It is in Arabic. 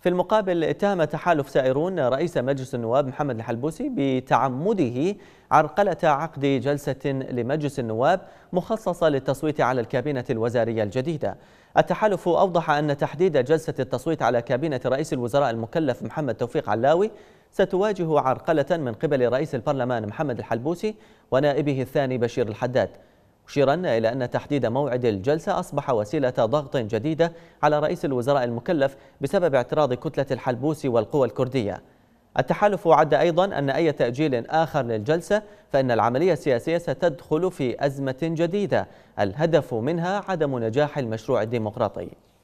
في المقابل اتهم تحالف سائرون رئيس مجلس النواب محمد الحلبوسي بتعمده عرقلة عقد جلسة لمجلس النواب مخصصة للتصويت على الكابينة الوزارية الجديدة التحالف أوضح أن تحديد جلسة التصويت على كابينة رئيس الوزراء المكلف محمد توفيق علاوي ستواجه عرقلة من قبل رئيس البرلمان محمد الحلبوسي ونائبه الثاني بشير الحداد مشيرا إلى أن تحديد موعد الجلسة أصبح وسيلة ضغط جديدة على رئيس الوزراء المكلف بسبب اعتراض كتلة الحلبوس والقوى الكردية التحالف عد أيضا أن أي تأجيل آخر للجلسة فإن العملية السياسية ستدخل في أزمة جديدة الهدف منها عدم نجاح المشروع الديمقراطي